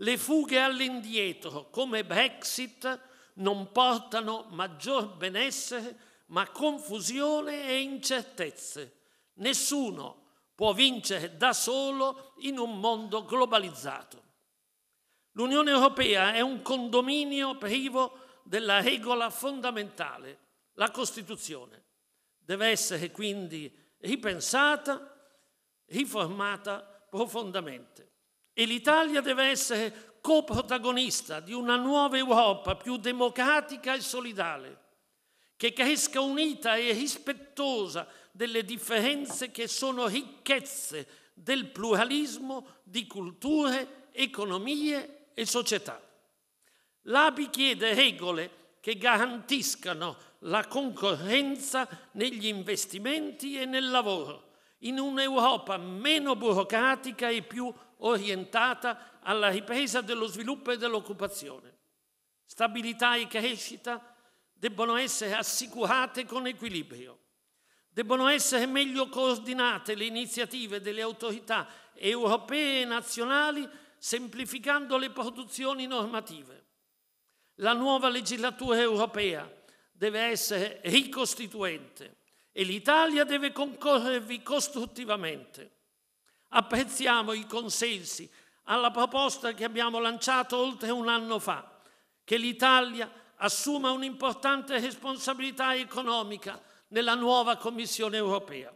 Le fughe all'indietro, come Brexit, non portano maggior benessere, ma confusione e incertezze. Nessuno può vincere da solo in un mondo globalizzato. L'Unione Europea è un condominio privo della regola fondamentale, la Costituzione. Deve essere quindi ripensata, riformata profondamente. E l'Italia deve essere coprotagonista di una nuova Europa più democratica e solidale, che cresca unita e rispettosa delle differenze che sono ricchezze del pluralismo di culture, economie e società. L'ABI chiede regole che garantiscano la concorrenza negli investimenti e nel lavoro, in un'Europa meno burocratica e più orientata alla ripresa dello sviluppo e dell'occupazione. Stabilità e crescita debbono essere assicurate con equilibrio. Debbono essere meglio coordinate le iniziative delle autorità europee e nazionali semplificando le produzioni normative. La nuova legislatura europea deve essere ricostituente e l'Italia deve concorrervi costruttivamente. Apprezziamo i consensi alla proposta che abbiamo lanciato oltre un anno fa, che l'Italia assuma un'importante responsabilità economica nella nuova Commissione europea.